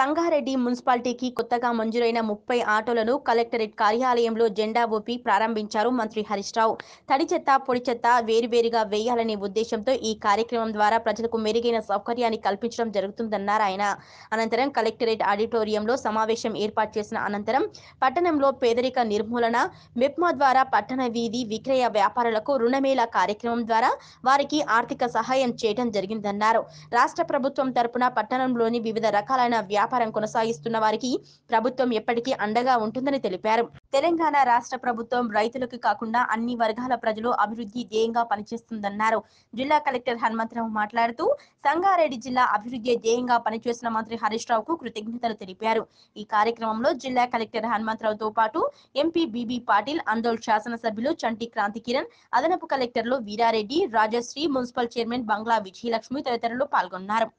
సంగారెడ్డి మున్సిపాలిటీకి కొత్తగా మంజూరైన ముప్పై ఆటోలను కలెక్టరేట్ కార్యాలయంలో జెండా ఊపి ప్రారంభించారు మంత్రి హరీష్ రావు తడి చెత్త పొడి చెత్త వేరువేరుగా వేయాలనే ఉద్దేశంతో ఈ కార్యక్రమం ద్వారా ప్రజలకు మెరుగైన సౌకర్యాన్ని కల్పించడం జరుగుతుందన్నారు ఆయన అనంతరం కలెక్టరేట్ ఆడిటోరియంలో సమావేశం ఏర్పాటు చేసిన అనంతరం పట్టణంలో పేదరిక నిర్మూలన మెప్మా ద్వారా పట్టణ వీధి విక్రయ వ్యాపారులకు రుణమేళ కార్యక్రమం ద్వారా వారికి ఆర్థిక సహాయం చేయడం జరిగిందన్నారు రాష్ట్ర ప్రభుత్వం తరపున పట్టణంలోని వివిధ రకాలైన వ్యాపార వ్యాపారం కొనసాగిస్తున్న వారికి ప్రభుత్వం ఎప్పటికీ అండగా ఉంటుందని తెలిపారు తెలంగాణ రాష్ట్ర ప్రభుత్వం రైతులకు కాకుండా అన్ని వర్గాల ప్రజలు అభివృద్ధి ధ్యేయంగా పనిచేస్తుందన్నారు జిల్లా కలెక్టర్ హనుమంతరావు మాట్లాడుతూ సంగారెడ్డి జిల్లా అభివృద్ధి ధ్యేయంగా పనిచేసిన మంత్రి హరీష్ రావుకు కృతజ్ఞతలు తెలిపారు ఈ కార్యక్రమంలో జిల్లా కలెక్టర్ హనుమంతరావుతో పాటు ఎంపీ బిబి పాటిల్ అందోల్ శాసనసభ్యులు చంటి క్రాంతి కిరణ్ అదనపు కలెక్టర్లు వీరారెడ్డి రాజశ్రీ మున్సిపల్ చైర్మన్ బంగ్లా విజయలక్ష్మి తదితరులు పాల్గొన్నారు